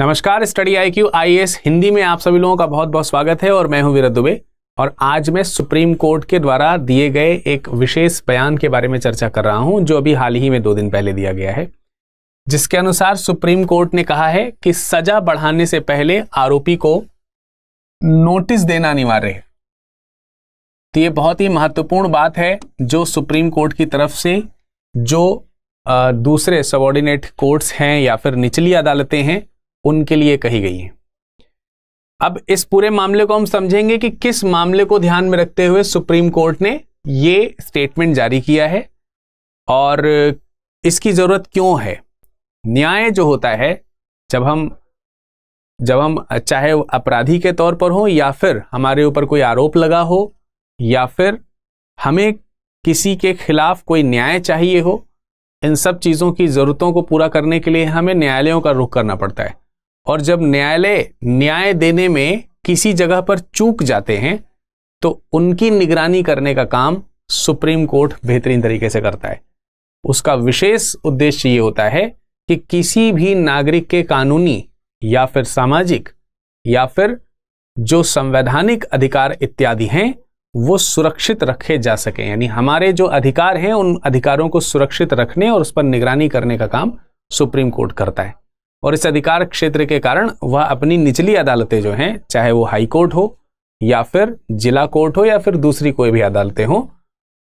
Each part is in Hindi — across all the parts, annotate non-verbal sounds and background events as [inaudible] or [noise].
नमस्कार study I Q I S Hindi में आप सभी लोगों का बहुत बहुत स्वागत है और मैं हूं वीरत दुबे और आज मैं सुप्रीम कोर्ट के द्वारा दिए गए एक विशेष बयान के बारे में चर्चा कर रहा हूं जो अभी हाल ही में दो दिन पहले दिया गया है जिसके अनुसार सुप्रीम कोर्ट ने कहा है कि सजा बढ़ाने से पहले आरोपी को नोटिस देना अनिवार्य है तो ये बहुत ही महत्वपूर्ण बात है जो सुप्रीम कोर्ट की तरफ से जो दूसरे सबॉर्डिनेट कोर्ट्स हैं या फिर निचली अदालतें हैं उनके लिए कही गई है अब इस पूरे मामले को हम समझेंगे कि किस मामले को ध्यान में रखते हुए सुप्रीम कोर्ट ने ये स्टेटमेंट जारी किया है और इसकी ज़रूरत क्यों है न्याय जो होता है जब हम जब हम चाहे अपराधी के तौर पर हो या फिर हमारे ऊपर कोई आरोप लगा हो या फिर हमें किसी के खिलाफ कोई न्याय चाहिए हो इन सब चीज़ों की ज़रूरतों को पूरा करने के लिए हमें न्यायालयों का रुख करना पड़ता है और जब न्यायालय न्याय देने में किसी जगह पर चूक जाते हैं तो उनकी निगरानी करने का काम सुप्रीम कोर्ट बेहतरीन तरीके से करता है उसका विशेष उद्देश्य ये होता है कि किसी भी नागरिक के कानूनी या फिर सामाजिक या फिर जो संवैधानिक अधिकार इत्यादि हैं वो सुरक्षित रखे जा सके यानी हमारे जो अधिकार हैं उन अधिकारों को सुरक्षित रखने और उस पर निगरानी करने का काम सुप्रीम कोर्ट करता है और इस अधिकार क्षेत्र के कारण वह अपनी निचली अदालतें जो हैं चाहे वो हाई कोर्ट हो या फिर जिला कोर्ट हो या फिर दूसरी कोई भी अदालतें हो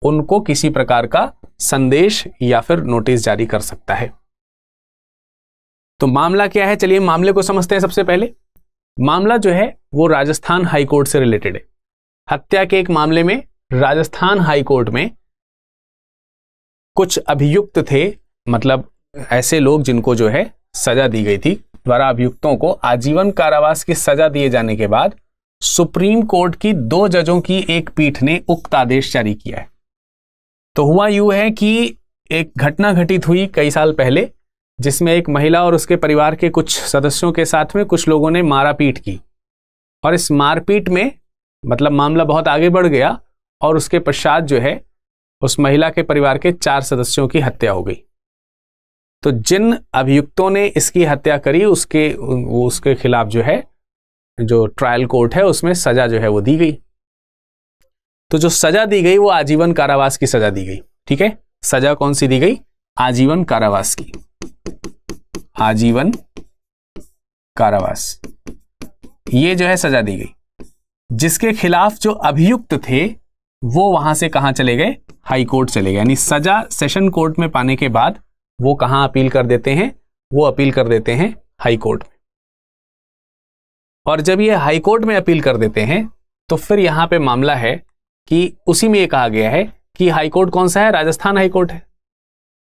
उनको किसी प्रकार का संदेश या फिर नोटिस जारी कर सकता है तो मामला क्या है चलिए मामले को समझते हैं सबसे पहले मामला जो है वो राजस्थान हाईकोर्ट से रिलेटेड है हत्या के एक मामले में राजस्थान हाईकोर्ट में कुछ अभियुक्त थे मतलब ऐसे लोग जिनको जो है सजा दी गई थी द्वारा अभियुक्तों को आजीवन कारावास की सजा दिए जाने के बाद सुप्रीम कोर्ट की दो जजों की एक पीठ ने उक्त आदेश जारी किया है तो हुआ यू है कि एक घटना घटित हुई कई साल पहले जिसमें एक महिला और उसके परिवार के कुछ सदस्यों के साथ में कुछ लोगों ने मारापीट की और इस मारपीट में मतलब मामला बहुत आगे बढ़ गया और उसके पश्चात जो है उस महिला के परिवार के चार सदस्यों की हत्या हो गई तो जिन अभियुक्तों ने इसकी हत्या करी उसके उसके खिलाफ जो है जो ट्रायल कोर्ट है उसमें सजा जो है वो दी गई तो जो सजा दी गई वो आजीवन कारावास की सजा दी गई ठीक है सजा कौन सी दी गई आजीवन कारावास की आजीवन कारावास ये जो है सजा दी गई जिसके खिलाफ जो अभियुक्त थे वो वहां से कहां चले गए हाई कोर्ट चले गए यानी सजा सेशन कोर्ट में पाने के बाद वो कहाँ अपील कर देते हैं वो अपील कर देते हैं हाई कोर्ट में और जब ये हाई कोर्ट में अपील कर देते हैं तो फिर यहाँ पे मामला है कि उसी में ये कहा गया है कि हाई कोर्ट कौन सा है राजस्थान हाई कोर्ट है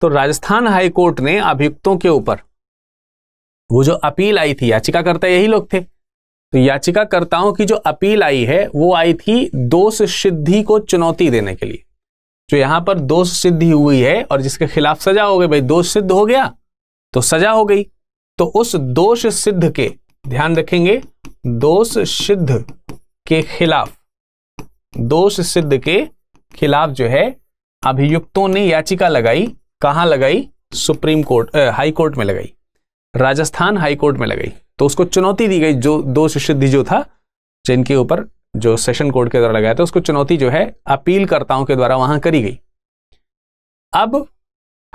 तो राजस्थान हाई कोर्ट ने अभियुक्तों के ऊपर वो जो अपील आई थी याचिकाकर्ता यही लोग थे तो याचिकाकर्ताओं की जो अपील आई है वो आई थी दोष सिद्धि को चुनौती देने के लिए जो यहां पर दोष सिद्धि हुई है और जिसके खिलाफ सजा हो गई भाई दोष सिद्ध हो गया तो सजा हो गई तो उस दोष सिद्ध के ध्यान रखेंगे दोष सिद्ध के खिलाफ दोष सिद्ध के खिलाफ जो है अभियुक्तों ने याचिका लगाई कहां लगाई सुप्रीम कोर्ट हाई कोर्ट में लगाई राजस्थान हाई कोर्ट में लगाई तो उसको चुनौती दी गई जो दोष सिद्धि जो था जिनके ऊपर जो सेशन कोर्ट के द्वारा लगाया था उसको चुनौती जो है अपीलकर्ताओं के द्वारा वहां करी गई अब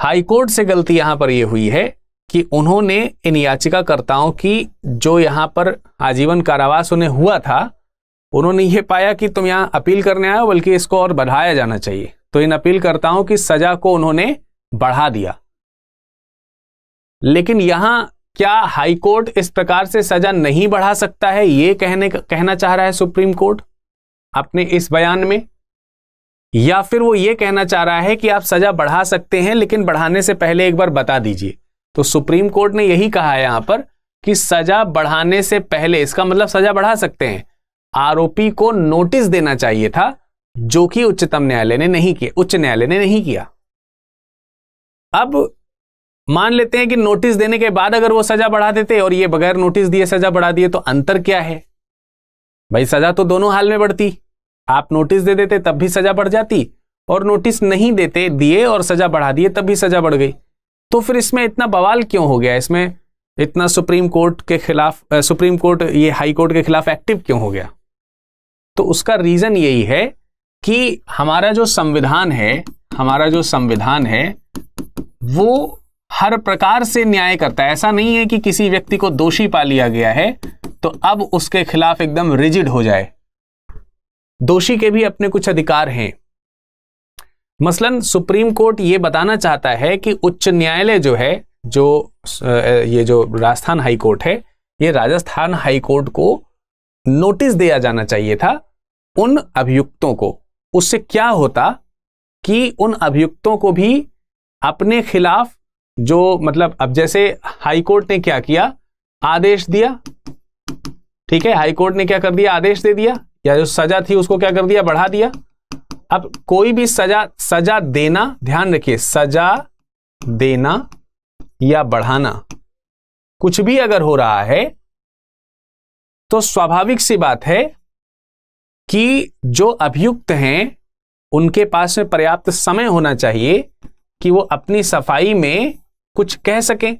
हाईकोर्ट से गलती यहां पर यह हुई है कि उन्होंने इन याचिकाकर्ताओं की जो यहां पर आजीवन कारावास उन्हें हुआ था उन्होंने यह पाया कि तुम यहां अपील करने आयो बल्कि इसको और बढ़ाया जाना चाहिए तो इन अपीलकर्ताओं की सजा को उन्होंने बढ़ा दिया लेकिन यहां क्या हाईकोर्ट इस प्रकार से सजा नहीं बढ़ा सकता है ये कहने कहना चाह रहा है सुप्रीम कोर्ट अपने इस बयान में या फिर वो ये कहना चाह रहा है कि आप सजा बढ़ा सकते हैं लेकिन बढ़ाने से पहले एक बार बता दीजिए तो सुप्रीम कोर्ट ने यही कहा है यहां पर कि सजा बढ़ाने से पहले इसका मतलब सजा बढ़ा सकते हैं आरोपी को नोटिस देना चाहिए था जो कि उच्चतम न्यायालय ने नहीं किया उच्च न्यायालय ने नहीं किया अब मान लेते हैं कि नोटिस देने के बाद अगर वो सजा बढ़ा देते और ये बगैर नोटिस दिए सजा बढ़ा दिए तो अंतर क्या है भाई सजा तो दोनों हाल में बढ़ती आप नोटिस दे देते तब भी सजा बढ़ जाती और नोटिस नहीं देते दिए और सजा बढ़ा दिए तब भी सजा बढ़ गई तो फिर इसमें इतना बवाल क्यों हो गया इसमें इतना सुप्रीम कोर्ट के खिलाफ सुप्रीम कोर्ट ये हाई कोर्ट के खिलाफ एक्टिव क्यों हो गया तो उसका रीजन यही है कि हमारा जो संविधान है हमारा जो संविधान है वो हर प्रकार से न्याय करता है ऐसा नहीं है कि किसी व्यक्ति को दोषी पा लिया गया है तो अब उसके खिलाफ एकदम रिजिड हो जाए दोषी के भी अपने कुछ अधिकार हैं मसलन सुप्रीम कोर्ट ये बताना चाहता है कि उच्च न्यायालय जो है जो ये जो राजस्थान हाई कोर्ट है ये राजस्थान हाई कोर्ट को नोटिस दिया जाना चाहिए था उन अभियुक्तों को उससे क्या होता कि उन अभियुक्तों को भी अपने खिलाफ जो मतलब अब जैसे हाईकोर्ट ने क्या किया आदेश दिया ठीक है हाईकोर्ट ने क्या कर दिया आदेश दे दिया या जो सजा थी उसको क्या कर दिया बढ़ा दिया अब कोई भी सजा सजा देना ध्यान रखिए सजा देना या बढ़ाना कुछ भी अगर हो रहा है तो स्वाभाविक सी बात है कि जो अभियुक्त हैं उनके पास में पर्याप्त समय होना चाहिए कि वो अपनी सफाई में कुछ कह सकें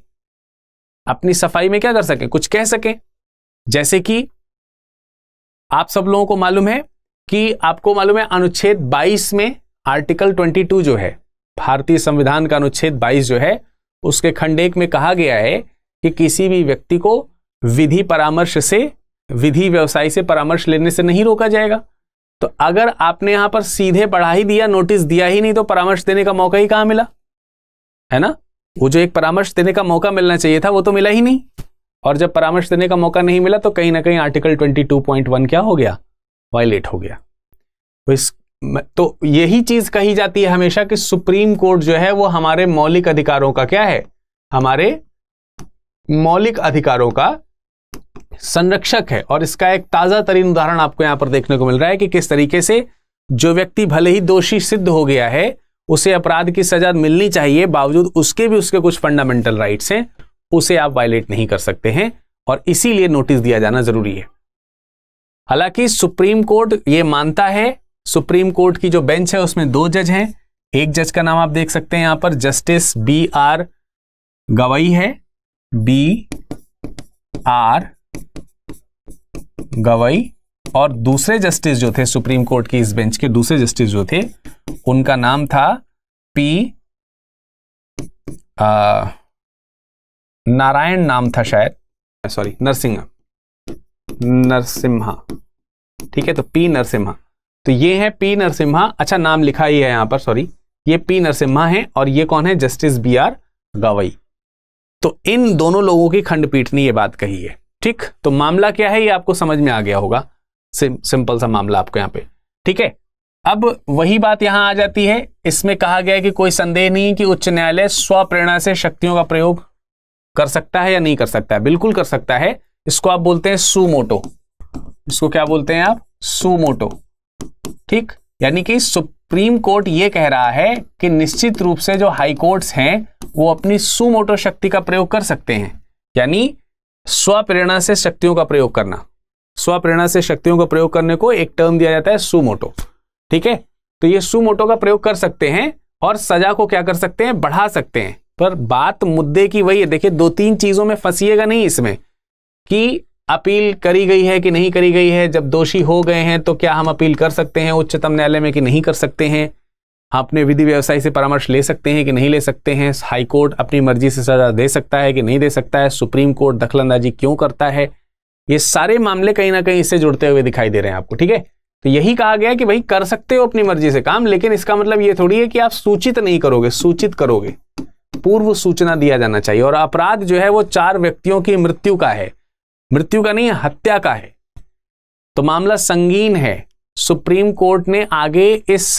अपनी सफाई में क्या कर सकें कुछ कह सकें जैसे कि आप सब लोगों को मालूम है कि आपको मालूम है अनुच्छेद 22 में आर्टिकल 22 जो है भारतीय संविधान का अनुच्छेद 22 जो है उसके खंड एक में कहा गया है कि किसी भी व्यक्ति को विधि परामर्श से विधि व्यवसाय से परामर्श लेने से नहीं रोका जाएगा तो अगर आपने यहां पर सीधे पढ़ा ही दिया नोटिस दिया ही नहीं तो परामर्श देने का मौका ही कहां मिला है ना वो जो एक परामर्श देने का मौका मिलना चाहिए था वो तो मिला ही नहीं और जब परामर्श देने का मौका नहीं मिला तो कहीं ना कहीं आर्टिकल 22.1 क्या हो गया वायलेट हो गया तो इस तो यही चीज कही जाती है हमेशा कि सुप्रीम कोर्ट जो है वो हमारे मौलिक अधिकारों का क्या है हमारे मौलिक अधिकारों का संरक्षक है और इसका एक ताजा तरीन उदाहरण आपको यहां पर देखने को मिल रहा है कि किस तरीके से जो व्यक्ति भले ही दोषी सिद्ध हो गया है उसे अपराध की सजा मिलनी चाहिए बावजूद उसके भी उसके कुछ फंडामेंटल राइट्स हैं उसे आप वायलेट नहीं कर सकते हैं और इसीलिए नोटिस दिया जाना जरूरी है हालांकि सुप्रीम कोर्ट ये मानता है सुप्रीम कोर्ट की जो बेंच है उसमें दो जज हैं एक जज का नाम आप देख सकते हैं यहां पर जस्टिस बी आर गवई है बी आर गवई और दूसरे जस्टिस जो थे सुप्रीम कोर्ट की इस बेंच के दूसरे जस्टिस जो थे उनका नाम था पी नारायण नाम था शायद सॉरी नरसिंहा नरसिम्हा ठीक है तो पी नरसिम्हा तो ये है पी नरसिम्हा अच्छा नाम लिखा ही है यहां पर सॉरी ये पी नरसिम्हा है और ये कौन है जस्टिस बी आर गवई तो इन दोनों लोगों की खंडपीठ ने ये बात कही है ठीक तो मामला क्या है ये आपको समझ में आ गया होगा सिंपल सा मामला आपको यहां पे ठीक है अब वही बात यहां आ जाती है इसमें कहा गया कि कोई संदेह नहीं कि उच्च न्यायालय स्वप्रेरणा से शक्तियों का प्रयोग कर सकता है या नहीं कर सकता है बिल्कुल कर सकता है इसको आप बोलते हैं सुमोटो इसको क्या बोलते हैं आप सुमोटो ठीक यानी कि सुप्रीम कोर्ट यह कह रहा है कि निश्चित रूप से जो हाई कोर्ट्स हैं वो अपनी सुमोटो शक्ति का प्रयोग कर सकते हैं यानी स्वप्रेरणा से शक्तियों का प्रयोग करना स्वप्रेरणा से शक्तियों का प्रयोग करने को एक टर्म दिया जाता है सुमोटो ठीक है तो ये सुमोटो का प्रयोग कर सकते हैं और सजा को क्या कर सकते हैं बढ़ा सकते हैं पर बात मुद्दे की वही है देखिए दो तीन चीजों में फंसीएगा नहीं इसमें कि अपील करी गई है कि नहीं करी गई है जब दोषी हो गए हैं तो क्या हम अपील कर सकते हैं उच्चतम न्यायालय में कि नहीं कर सकते हैं हाँ, अपने विधि व्यवसाय से परामर्श ले सकते हैं कि नहीं ले सकते हैं हाईकोर्ट अपनी मर्जी से सजा दे सकता है कि नहीं दे सकता है सुप्रीम कोर्ट दखलंदाजी क्यों करता है ये सारे मामले कहीं ना कहीं इससे जुड़ते हुए दिखाई दे रहे हैं आपको ठीक है तो यही कहा गया कि भाई कर सकते हो अपनी मर्जी से काम लेकिन इसका मतलब ये थोड़ी है कि आप सूचित नहीं करोगे सूचित करोगे पूर्व सूचना दिया जाना चाहिए और अपराध जो है वो चार व्यक्तियों की मृत्यु का है मृत्यु का नहीं हत्या का है तो मामला संगीन है सुप्रीम कोर्ट ने आगे इस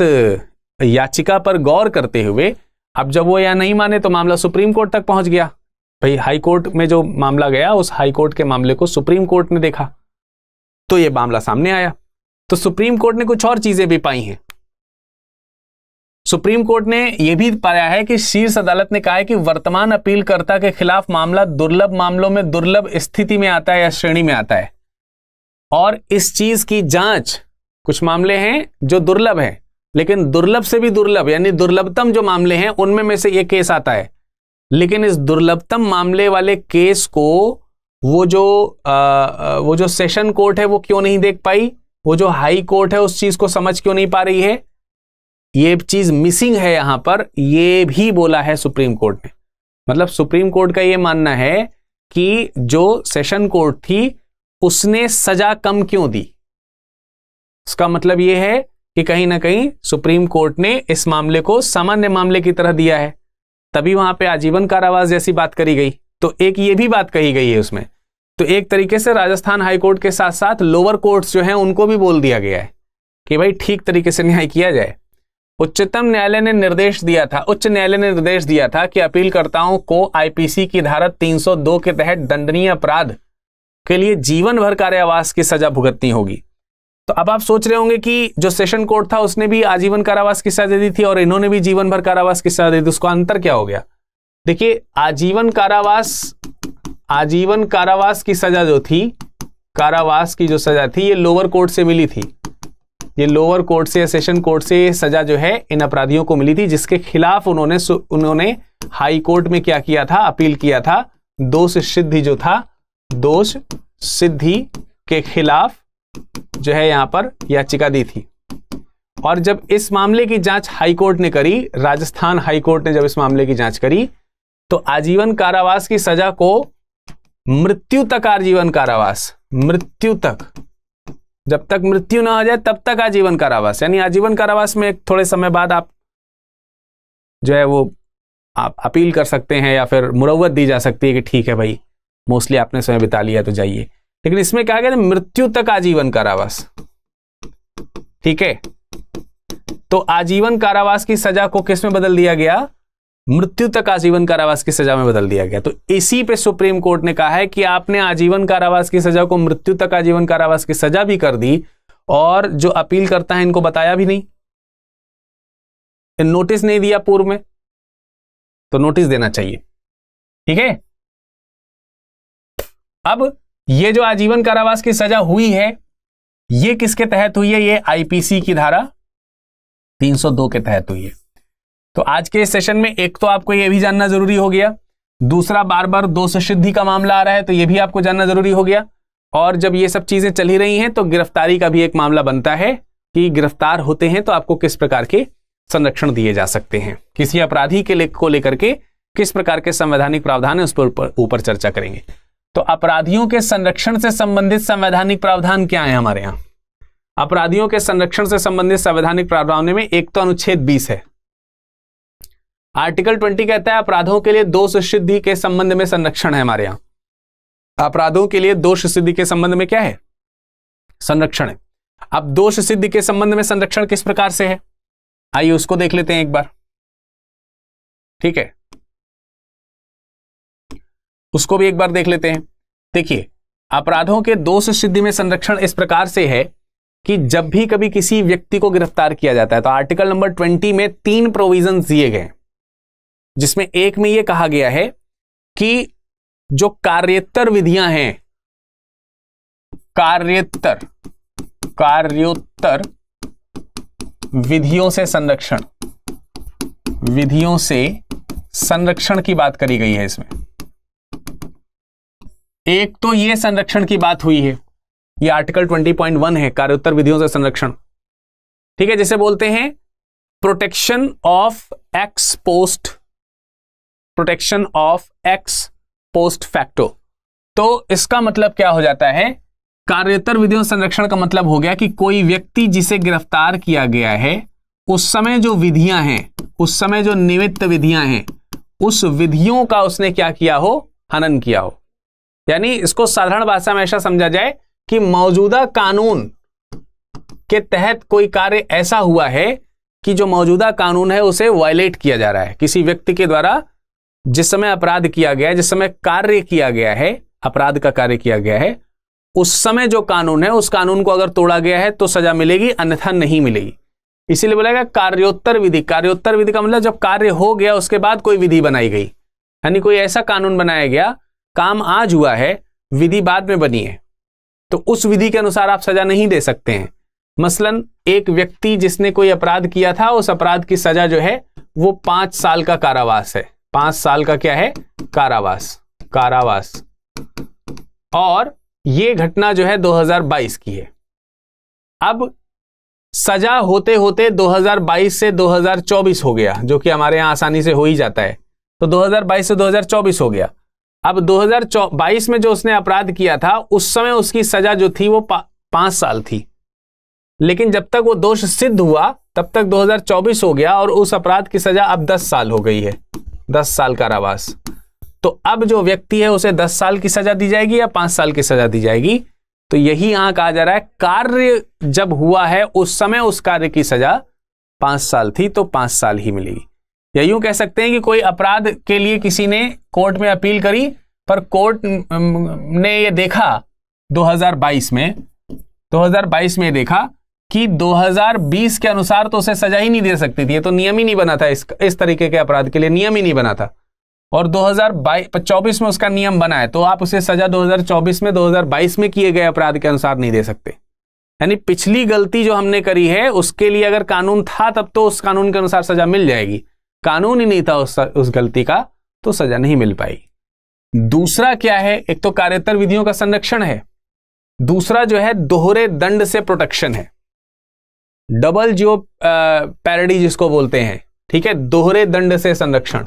याचिका पर गौर करते हुए अब जब वो या नहीं माने तो मामला सुप्रीम कोर्ट तक पहुंच गया भाई हाई कोर्ट में जो मामला गया उस हाई कोर्ट के मामले को सुप्रीम कोर्ट ने देखा तो ये मामला सामने आया तो सुप्रीम कोर्ट ने कुछ और चीजें भी पाई हैं सुप्रीम कोर्ट ने यह भी पाया है कि शीर्ष अदालत ने कहा है कि वर्तमान अपीलकर्ता के खिलाफ मामला दुर्लभ मामलों में दुर्लभ स्थिति में आता है या श्रेणी में आता है और इस चीज की जांच कुछ मामले हैं जो दुर्लभ है लेकिन दुर्लभ से भी दुर्लभ यानी दुर्लभतम जो मामले हैं उनमें में से यह केस आता है लेकिन इस दुर्लभतम मामले वाले केस को वो जो आ, वो जो सेशन कोर्ट है वो क्यों नहीं देख पाई वो जो हाई कोर्ट है उस चीज को समझ क्यों नहीं पा रही है ये चीज मिसिंग है यहां पर ये भी बोला है सुप्रीम कोर्ट ने मतलब सुप्रीम कोर्ट का ये मानना है कि जो सेशन कोर्ट थी उसने सजा कम क्यों दी इसका मतलब यह है कि कहीं ना कहीं सुप्रीम कोर्ट ने इस मामले को सामान्य मामले की तरह दिया है तभी वहां पे आजीवन कारावास जैसी बात करी गई तो एक ये भी बात कही गई है उसमें तो एक तरीके से राजस्थान हाईकोर्ट के साथ साथ लोअर कोर्ट्स जो हैं उनको भी बोल दिया गया है कि भाई ठीक तरीके से न्याय किया जाए उच्चतम न्यायालय ने निर्देश दिया था उच्च न्यायालय ने निर्देश दिया था कि अपीलकर्ताओं को आईपीसी की धारा 302 के तहत दंडनीय अपराध के लिए जीवन भर कारावास की सजा भुगतनी होगी तो अब आप सोच रहे होंगे कि जो सेशन कोर्ट था उसने भी आजीवन कारावास की सजा दी थी और इन्होंने भी जीवन भर कारावास की सजा दी थी उसका अंतर क्या हो गया देखिए आजीवन कारावास आजीवन कारावास की सजा जो थी कारावास की जो सजा थी ये लोअर कोर्ट से मिली थी ये लोअर कोर्ट से सेशन कोर्ट से सजा जो है इन अपराधियों को मिली थी जिसके खिलाफ उन्होंने उन्होंने हाई कोर्ट में क्या किया था अपील किया था दोष सिद्धि जो था दोष सिद्धि के खिलाफ जो है यहां पर याचिका दी थी और जब इस मामले की जांच हाईकोर्ट ने करी राजस्थान हाईकोर्ट ने जब इस मामले की जांच करी तो आजीवन कारावास की सजा को मृत्यु तक आजीवन कारावास मृत्यु तक जब तक मृत्यु ना हो जाए तब तक आजीवन कारावास यानी आजीवन कारावास में थोड़े समय बाद आप जो है वो आप अपील कर सकते हैं या फिर मुरवत दी जा सकती है कि ठीक है भाई मोस्टली आपने समय बिता लिया तो जाइए लेकिन इसमें क्या गया मृत्यु तक आजीवन कारावास ठीक है तो आजीवन कारावास की सजा को किसमें बदल दिया गया मृत्यु तक आजीवन कारावास की सजा में बदल दिया गया तो इसी पे सुप्रीम कोर्ट ने कहा है कि आपने आजीवन कारावास की सजा को मृत्यु तक आजीवन कारावास की सजा भी कर दी और जो अपील करता है इनको बताया भी नहीं नोटिस नहीं दिया पूर्व में तो नोटिस देना चाहिए ठीक है अब ये जो आजीवन कारावास की सजा हुई है ये किसके तहत हुई है ये आईपीसी की धारा 302 के तहत हुई है तो आज के सेशन में एक तो आपको यह भी जानना जरूरी हो गया दूसरा बार बार दोष सिद्धि का मामला आ रहा है तो यह भी आपको जानना जरूरी हो गया और जब ये सब चीजें चली रही हैं तो गिरफ्तारी का भी एक मामला बनता है कि गिरफ्तार होते हैं तो आपको किस प्रकार के संरक्षण दिए जा सकते हैं किसी अपराधी के लेख को लेकर के किस प्रकार के संवैधानिक प्रावधान है उस पर ऊपर चर्चा करेंगे तो अपराधियों के संरक्षण से संबंधित संवैधानिक प्रावधान क्या है हमारे यहाँ अपराधियों के संरक्षण से संबंधित संवैधानिक प्रावधान में एक तो अनुच्छेद बीस है आर्टिकल ट्वेंटी कहता है अपराधों के लिए दोष सिद्धि के संबंध में संरक्षण है हमारे यहां अपराधों के लिए दोष सिद्धि के संबंध में क्या है संरक्षण है अब दोष सिद्धि के संबंध में संरक्षण किस प्रकार से है आइए उसको देख लेते हैं एक बार ठीक है उसको भी एक बार देख लेते हैं देखिए अपराधों के दोष सिद्धि में संरक्षण इस प्रकार से है कि जब भी कभी किसी व्यक्ति को गिरफ्तार किया जाता है तो आर्टिकल नंबर ट्वेंटी में तीन प्रोविजन दिए गए जिसमें एक में यह कहा गया है कि जो कार्योत्तर विधियां हैं कार्योत्तर कार्योत्तर विधियों से संरक्षण विधियों से संरक्षण की बात करी गई है इसमें एक तो यह संरक्षण की बात हुई है यह आर्टिकल 20.1 है कार्योत्तर विधियों से संरक्षण ठीक है जिसे बोलते हैं protection of ex post protection of ex post facto तो इसका मतलब क्या हो जाता है कार्यतर विधियों संरक्षण का मतलब हो गया कि कोई व्यक्ति जिसे गिरफ्तार किया गया है उस समय जो विधियां हैं उस समय जो निमित्त विधियां हैं उस विधियों का उसने क्या किया हो हनन किया हो यानी इसको साधारण भाषा में ऐसा समझा जाए कि मौजूदा कानून के तहत कोई कार्य ऐसा हुआ है कि जो मौजूदा कानून है उसे वायलेट किया जा रहा है किसी व्यक्ति के द्वारा जिस समय अपराध किया गया है जिस समय कार्य किया गया है अपराध का कार्य किया गया है उस समय जो कानून है उस कानून को अगर तोड़ा गया है तो सजा मिलेगी अन्यथा नहीं मिलेगी इसीलिए बोलेगा कार्योत्तर विधि कार्योत्तर विधि का मतलब जब कार्य हो गया उसके बाद कोई विधि बनाई गई यानी कोई ऐसा कानून बनाया गया काम आज हुआ है विधि बाद में बनी है तो उस विधि के अनुसार आप सजा नहीं दे सकते हैं मसलन एक व्यक्ति जिसने कोई अपराध किया था उस अपराध की सजा जो है वो पांच साल का कारावास है पांच साल का क्या है कारावास कारावास और यह घटना जो है 2022 की है अब सजा होते होते 2022 से 2024 हो गया जो कि हमारे यहां आसानी से हो ही जाता है तो 2022 से 2024 हो गया अब 2022 में जो उसने अपराध किया था उस समय उसकी सजा जो थी वो पा, पांच साल थी लेकिन जब तक वो दोष सिद्ध हुआ तब तक 2024 हो गया और उस अपराध की सजा अब 10 साल हो गई है दस साल कारावास तो अब जो व्यक्ति है उसे दस साल की सजा दी जाएगी या पांच साल की सजा दी जाएगी तो यही यहां कहा जा रहा है कार्य जब हुआ है उस समय उस कार्य की सजा पांच साल थी तो पांच साल ही मिलेगी या यूं कह सकते हैं कि कोई अपराध के लिए किसी ने कोर्ट में अपील करी पर कोर्ट ने यह देखा 2022 में 2022 में देखा कि 2020 के अनुसार तो उसे सजा ही नहीं दे सकती थी ये तो नियम ही नहीं बना था इस इस तरीके के अपराध के लिए नियम ही नहीं बना था और 2024 में उसका नियम बना है तो आप उसे सजा 2024 में 2022 में किए गए अपराध के अनुसार नहीं दे सकते यानी पिछली गलती जो हमने करी है उसके लिए अगर कानून था तब तो उस कानून के अनुसार सजा मिल जाएगी कानून ही नहीं था उस उस गलती का तो सजा नहीं मिल पाएगी दूसरा क्या है एक तो कार्यतर विधियों का संरक्षण है दूसरा जो है दोहरे दंड से प्रोटेक्शन है डबल जियो पैरडी जिसको बोलते हैं ठीक है दोहरे दंड से संरक्षण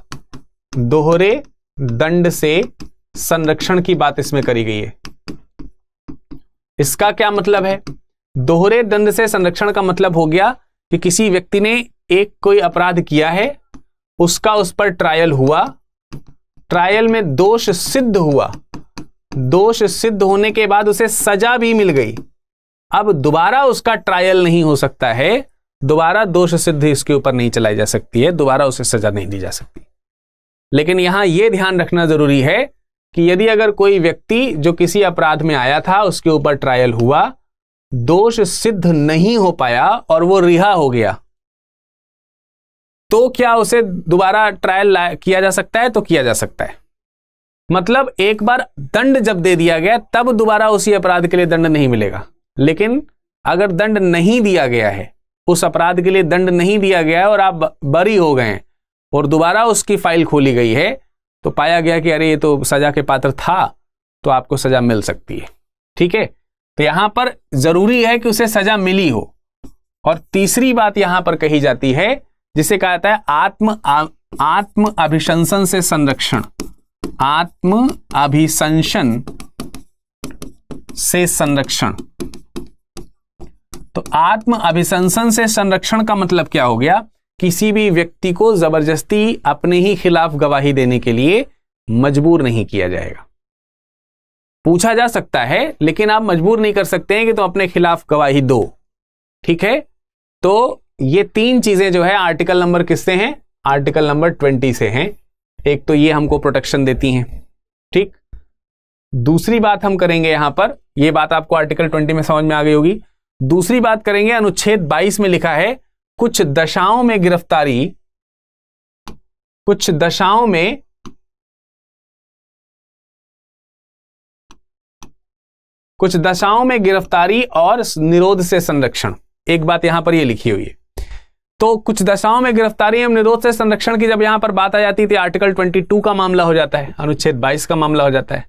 दोहरे दंड से संरक्षण की बात इसमें करी गई है इसका क्या मतलब है दोहरे दंड से संरक्षण का मतलब हो गया कि किसी व्यक्ति ने एक कोई अपराध किया है उसका उस पर ट्रायल हुआ ट्रायल में दोष सिद्ध हुआ दोष सिद्ध होने के बाद उसे सजा भी मिल गई अब दोबारा उसका ट्रायल नहीं हो सकता है दोबारा दोष सिद्धि इसके ऊपर नहीं चलाई जा सकती है दोबारा उसे सजा नहीं दी जा सकती लेकिन यहां यह ध्यान रखना जरूरी है कि यदि अगर कोई व्यक्ति जो किसी अपराध में आया था उसके ऊपर ट्रायल हुआ दोष सिद्ध नहीं हो पाया और वो रिहा हो गया तो क्या उसे दोबारा ट्रायल किया जा सकता है तो किया जा सकता है मतलब एक बार दंड जब दे दिया गया तब दोबारा उसी अपराध के लिए दंड नहीं मिलेगा लेकिन अगर दंड नहीं दिया गया है उस अपराध के लिए दंड नहीं दिया गया है और आप बरी हो गए और दोबारा उसकी फाइल खोली गई है तो पाया गया कि अरे ये तो सजा के पात्र था तो आपको सजा मिल सकती है ठीक है तो यहां पर जरूरी है कि उसे सजा मिली हो और तीसरी बात यहां पर कही जाती है जिसे कहा जाता है आत्म आ, आत्म अभिशंसन से संरक्षण आत्म अभिशंसन से संरक्षण तो आत्म अभिशंसन से संरक्षण का मतलब क्या हो गया किसी भी व्यक्ति को जबरदस्ती अपने ही खिलाफ गवाही देने के लिए मजबूर नहीं किया जाएगा पूछा जा सकता है लेकिन आप मजबूर नहीं कर सकते हैं कि तुम तो अपने खिलाफ गवाही दो ठीक है तो ये तीन चीजें जो है आर्टिकल नंबर किससे हैं आर्टिकल नंबर ट्वेंटी से हैं एक तो ये हमको प्रोटेक्शन देती हैं ठीक दूसरी बात हम करेंगे यहां पर यह बात आपको आर्टिकल ट्वेंटी में समझ में आ गई होगी दूसरी बात करेंगे अनुच्छेद 22 में लिखा है कुछ दशाओं में गिरफ्तारी कुछ दशाओं में कुछ दशाओं में गिरफ्तारी और निरोध से संरक्षण एक बात यहां पर ये यह लिखी हुई है तो कुछ दशाओं में गिरफ्तारी एवं निरोध से संरक्षण की जब यहां पर बात आ जाती है तो आर्टिकल 22 का मामला हो जाता है अनुच्छेद 22 का मामला हो जाता है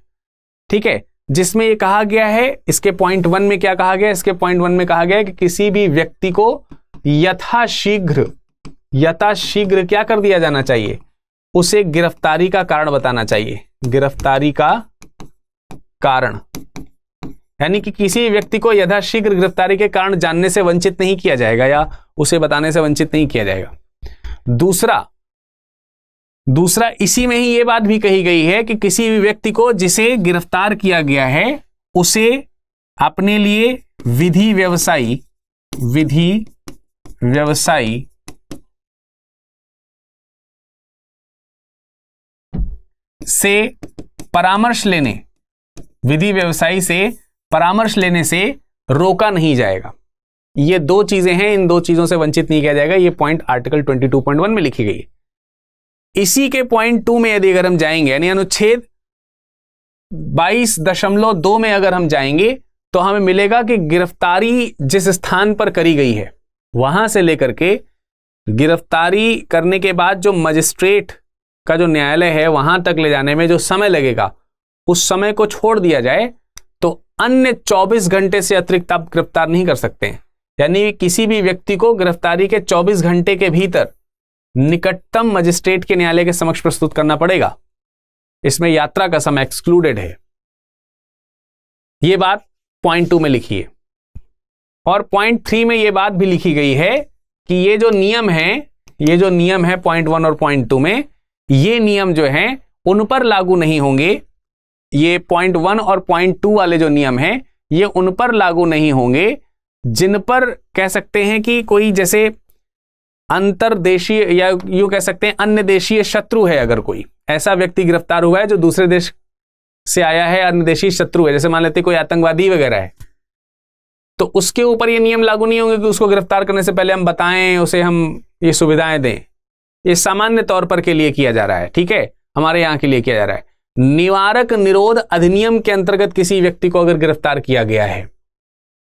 ठीक है जिसमें ये कहा गया है इसके पॉइंट वन में क्या कहा गया इसके पॉइंट वन में कहा गया कि किसी भी व्यक्ति को यथाशीघ्र यथाशीघ्र क्या कर दिया जाना चाहिए उसे गिरफ्तारी का कारण बताना चाहिए गिरफ्तारी का कारण यानी कि किसी व्यक्ति को यथाशीघ्र गिरफ्तारी के कारण जानने से वंचित नहीं किया जाएगा या उसे बताने से वंचित नहीं किया जाएगा दूसरा दूसरा इसी में ही ये बात भी कही गई है कि किसी भी व्यक्ति को जिसे गिरफ्तार किया गया है उसे अपने लिए विधि व्यवसायी विधि व्यवसायी से परामर्श लेने विधि व्यवसायी से परामर्श लेने से रोका नहीं जाएगा ये दो चीजें हैं इन दो चीजों से वंचित नहीं किया जाएगा ये पॉइंट आर्टिकल 22.1 में लिखी गई है इसी के पॉइंट टू में यदि अगर हम जाएंगे यानी अनुच्छेद बाईस दशमलव दो में अगर हम जाएंगे तो हमें मिलेगा कि गिरफ्तारी जिस स्थान पर करी गई है वहां से लेकर के गिरफ्तारी करने के बाद जो मजिस्ट्रेट का जो न्यायालय है वहां तक ले जाने में जो समय लगेगा उस समय को छोड़ दिया जाए तो अन्य 24 घंटे से अतिरिक्त आप गिरफ्तार नहीं कर सकते यानी किसी भी व्यक्ति को गिरफ्तारी के 24 घंटे के भीतर निकटतम मजिस्ट्रेट के न्यायालय के समक्ष प्रस्तुत करना पड़ेगा इसमें यात्रा का समय एक्सक्लूडेड है यह बात पॉइंट टू में लिखी है और पॉइंट थ्री में यह बात भी लिखी गई है कि ये जो नियम है ये जो नियम है पॉइंट वन और पॉइंट टू में ये नियम जो है उन पर लागू नहीं होंगे ये पॉइंट वन और पॉइंट टू वाले जो नियम है ये उन पर लागू नहीं होंगे जिन पर कह सकते हैं कि कोई जैसे अंतरदेशीय या यू कह सकते हैं अन्य देशीय शत्रु है अगर कोई ऐसा व्यक्ति गिरफ्तार हुआ है जो दूसरे देश से आया है अन्य देशीय शत्रु है जैसे मान लेते कोई आतंकवादी वगैरह है तो उसके ऊपर ये नियम लागू नहीं होंगे कि उसको गिरफ्तार करने से पहले हम बताएं उसे हम ये सुविधाएं दें ये सामान्य तौर पर के लिए किया जा रहा है ठीक है हमारे यहाँ के लिए किया जा रहा है निवारक निरोध अधिनियम के अंतर्गत किसी व्यक्ति को अगर गिरफ्तार किया गया है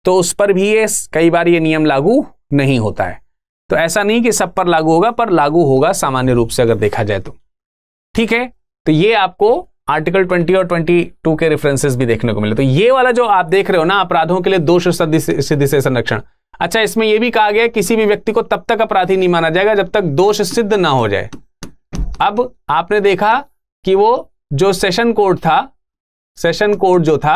तो उस पर भी ये कई बार ये नियम लागू नहीं होता है तो ऐसा नहीं कि सब पर लागू होगा पर लागू होगा सामान्य रूप से अगर देखा जाए तो ठीक है तो ये आपको आर्टिकल 20 और 22 के रेफरेंसेस भी देखने को मिले तो ये वाला जो आप देख रहे हो ना अपराधों के लिए दोष सिद्धि से संरक्षण अच्छा इसमें यह भी कहा गया किसी भी व्यक्ति को तब तक अपराधी नहीं माना जाएगा जब तक दोष सिद्ध ना हो जाए अब आपने देखा कि वो जो सेशन कोर्ट था सेशन कोर्ट जो था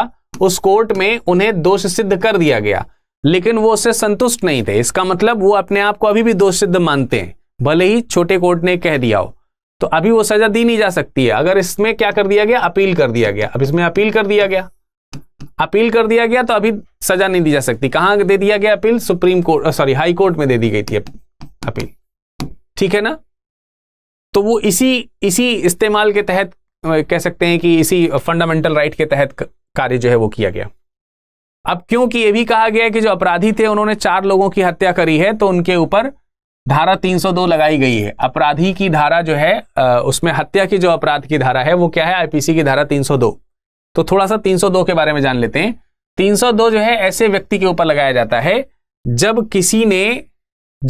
उस कोर्ट में उन्हें दोष सिद्ध कर दिया गया लेकिन वो उससे संतुष्ट नहीं थे इसका मतलब वो अपने आप को अभी भी दोष सिद्ध मानते हैं भले ही छोटे कोर्ट ने कह दिया हो तो अभी वो सजा दी नहीं जा सकती है अगर इसमें क्या कर दिया गया अपील कर दिया गया अब इसमें अपील कर दिया गया अपील कर दिया गया तो अभी सजा नहीं दी जा सकती कहां दे दिया गया appeal supreme court sorry high court में दे दी गई थी अपील ठीक है ना तो वो इसी इसी इस्तेमाल के तहत कह सकते हैं कि इसी फंडामेंटल राइट के तहत कार्य जो है वो किया गया अब क्योंकि ये भी कहा गया है कि जो अपराधी थे उन्होंने चार लोगों की हत्या करी है तो उनके ऊपर धारा 302 लगाई गई है अपराधी की धारा जो है उसमें हत्या की जो अपराध की धारा है वो क्या है आईपीसी की धारा 302 तो थोड़ा सा 302 के बारे में जान लेते हैं 302 जो है ऐसे व्यक्ति के ऊपर लगाया जाता है जब किसी ने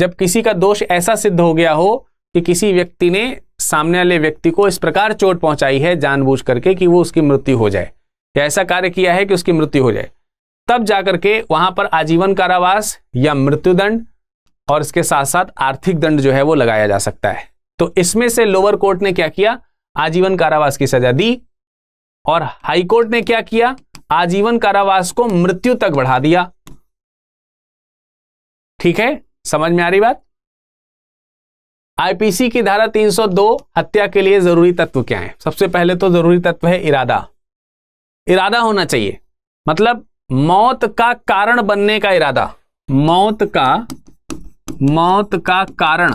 जब किसी का दोष ऐसा सिद्ध हो गया हो कि किसी व्यक्ति ने सामने वाले व्यक्ति को इस प्रकार चोट पहुंचाई है जानबूझ करके कि वो उसकी मृत्यु हो जाए या ऐसा कार्य किया है कि उसकी मृत्यु हो जाए तब जाकर के वहां पर आजीवन कारावास या मृत्युदंड और इसके साथ साथ आर्थिक दंड जो है वो लगाया जा सकता है तो इसमें से लोअर कोर्ट ने क्या किया आजीवन कारावास की सजा दी और हाई कोर्ट ने क्या किया आजीवन कारावास को मृत्यु तक बढ़ा दिया ठीक है समझ में आ रही बात आईपीसी की धारा 302 हत्या के लिए जरूरी तत्व क्या है सबसे पहले तो जरूरी तत्व है इरादा इरादा होना चाहिए मतलब मौत का कारण बनने का इरादा मौत का मौत का कारण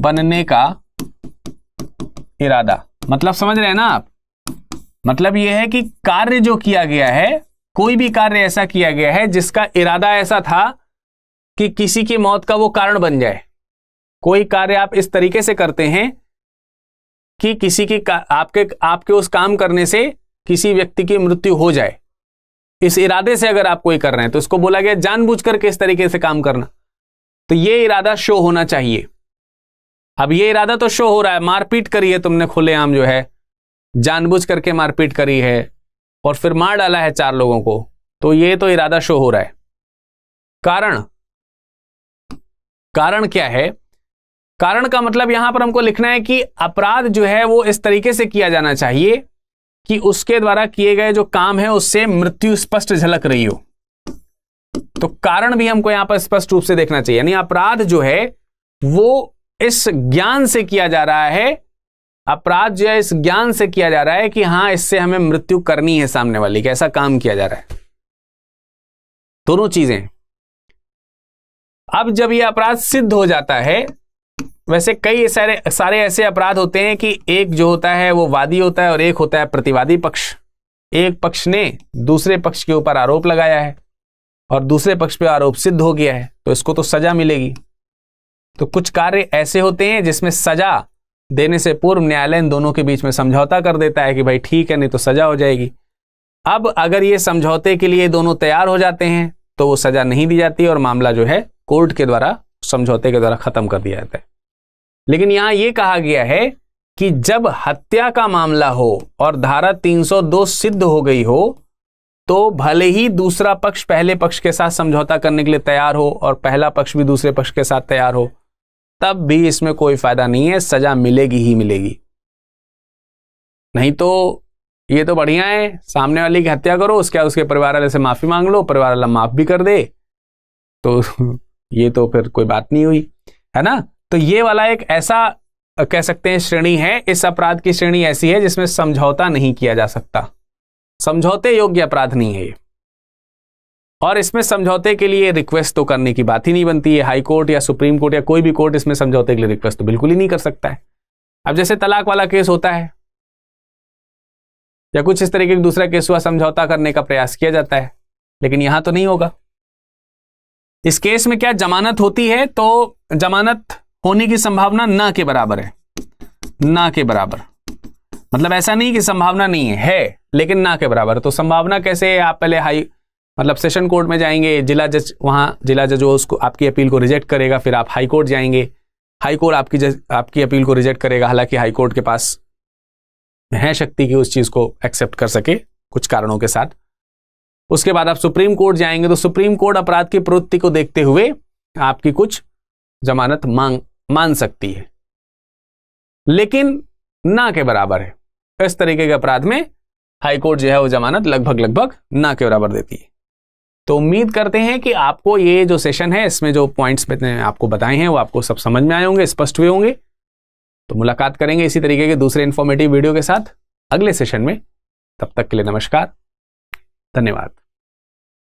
बनने का इरादा मतलब समझ रहे हैं ना आप मतलब यह है कि कार्य जो किया गया है कोई भी कार्य ऐसा किया गया है जिसका इरादा ऐसा था कि किसी की मौत का वो कारण बन जाए कोई कार्य आप इस तरीके से करते हैं कि किसी की आपके आपके उस काम करने से किसी व्यक्ति की मृत्यु हो जाए इस इरादे से अगर आप कोई कर रहे हैं तो इसको बोला गया जानबूझ करके इस तरीके से काम करना तो ये इरादा शो होना चाहिए अब ये इरादा तो शो हो रहा है मारपीट करी है तुमने खुलेआम जो है जानबूझ करके मारपीट करी है और फिर मार डाला है चार लोगों को तो ये तो इरादा शो हो रहा है कारण कारण क्या है कारण का मतलब यहां पर हमको लिखना है कि अपराध जो है वो इस तरीके से किया जाना चाहिए कि उसके द्वारा किए गए जो काम है उससे मृत्यु स्पष्ट झलक रही हो तो कारण भी हमको यहां पर स्पष्ट रूप से देखना चाहिए यानी अपराध जो है वो इस ज्ञान से किया जा रहा है अपराध जो है इस ज्ञान से किया जा रहा है कि हां इससे हमें मृत्यु करनी है सामने वाली कैसा काम किया जा रहा है दोनों चीजें अब जब यह अपराध सिद्ध हो जाता है वैसे कई सारे सारे ऐसे अपराध होते हैं कि एक जो होता है वो वादी होता है और एक होता है प्रतिवादी पक्ष एक पक्ष ने दूसरे पक्ष के ऊपर आरोप लगाया है और दूसरे पक्ष पे आरोप सिद्ध हो गया है तो इसको तो सजा मिलेगी तो कुछ कार्य ऐसे होते हैं जिसमें सजा देने से पूर्व न्यायालय दोनों के बीच में समझौता कर देता है कि भाई ठीक है नहीं तो सजा हो जाएगी अब अगर ये समझौते के लिए दोनों तैयार हो जाते हैं तो वो सजा नहीं दी जाती और मामला जो है कोर्ट के द्वारा समझौते के द्वारा खत्म कर दिया जाता है लेकिन यहां यह कहा गया है कि जब हत्या का मामला हो और धारा 302 सिद्ध हो गई हो तो भले ही दूसरा पक्ष पहले पक्ष के साथ समझौता करने के लिए तैयार हो और पहला पक्ष भी दूसरे पक्ष के साथ तैयार हो तब भी इसमें कोई फायदा नहीं है सजा मिलेगी ही मिलेगी नहीं तो ये तो बढ़िया है सामने वाले की हत्या करो उसके उसके परिवार वाले से माफी मांग लो परिवार वाला माफ भी कर दे तो [laughs] ये तो फिर कोई बात नहीं हुई है ना तो ये वाला एक ऐसा कह सकते हैं श्रेणी है इस अपराध की श्रेणी ऐसी है जिसमें समझौता नहीं किया जा सकता समझौते योग्य अपराध नहीं है ये और इसमें समझौते के लिए रिक्वेस्ट तो करने की बात ही नहीं बनती है हाई कोर्ट या सुप्रीम कोर्ट या कोई भी कोर्ट इसमें समझौते के लिए रिक्वेस्ट तो बिल्कुल ही नहीं कर सकता है अब जैसे तलाक वाला केस होता है या कुछ इस तरीके का दूसरा केस हुआ समझौता करने का प्रयास किया जाता है लेकिन यहां तो नहीं होगा इस केस में क्या जमानत होती है तो जमानत होने की संभावना ना के बराबर है ना के बराबर मतलब ऐसा नहीं कि संभावना नहीं है, है लेकिन ना के बराबर तो संभावना कैसे है आप पहले हाई मतलब सेशन कोर्ट में जाएंगे जिला जज वहां जिला जज वो उसको आपकी अपील को रिजेक्ट करेगा फिर आप हाई कोर्ट जाएंगे हाई कोर्ट आपकी जज आपकी अपील को रिजेक्ट करेगा हालांकि हाई कोर्ट के पास है शक्ति कि उस चीज़ को एक्सेप्ट कर सके कुछ कारणों के साथ उसके बाद आप सुप्रीम कोर्ट जाएंगे तो सुप्रीम कोर्ट अपराध की प्रवृत्ति को देखते हुए आपकी कुछ जमानत मांग मान सकती है लेकिन ना के बराबर है इस तरीके के अपराध में हाईकोर्ट जो है वो जमानत लगभग लगभग ना के बराबर देती है तो उम्मीद करते हैं कि आपको ये जो सेशन है इसमें जो पॉइंट्स मैंने आपको बताए हैं वो आपको सब समझ में आए होंगे स्पष्ट हुए होंगे तो मुलाकात करेंगे इसी तरीके के दूसरे इन्फॉर्मेटिव वीडियो के साथ अगले सेशन में तब तक के लिए नमस्कार धन्यवाद